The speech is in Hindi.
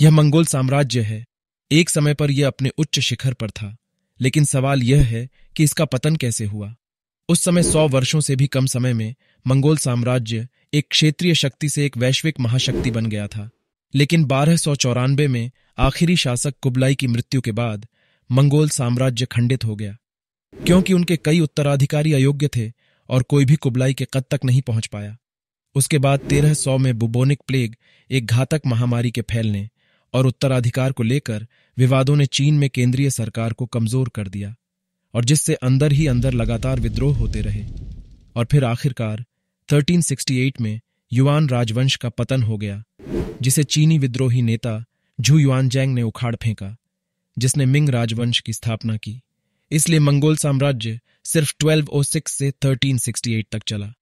यह मंगोल साम्राज्य है एक समय पर यह अपने उच्च शिखर पर था लेकिन सवाल यह है कि इसका पतन कैसे हुआ उस समय सौ वर्षों से भी कम समय में मंगोल साम्राज्य एक क्षेत्रीय शक्ति से एक वैश्विक महाशक्ति बन गया था लेकिन बारह में आखिरी शासक कुबलाई की मृत्यु के बाद मंगोल साम्राज्य खंडित हो गया क्योंकि उनके कई उत्तराधिकारी अयोग्य थे और कोई भी कुबलाई के कद तक नहीं पहुंच पाया उसके बाद सौ में बुबोनिक प्लेग एक घातक महामारी के फैलने और उत्तराधिकार को लेकर विवादों ने चीन में केंद्रीय सरकार को कमजोर कर दिया और जिससे अंदर ही अंदर लगातार विद्रोह होते रहे और फिर आखिरकार 1368 में युआन राजवंश का पतन हो गया जिसे चीनी विद्रोही नेता झू युआन जैंग ने उखाड़ फेंका जिसने मिंग राजवंश की स्थापना की इसलिए मंगोल साम्राज्य सिर्फ 1206 से 1368 तक चला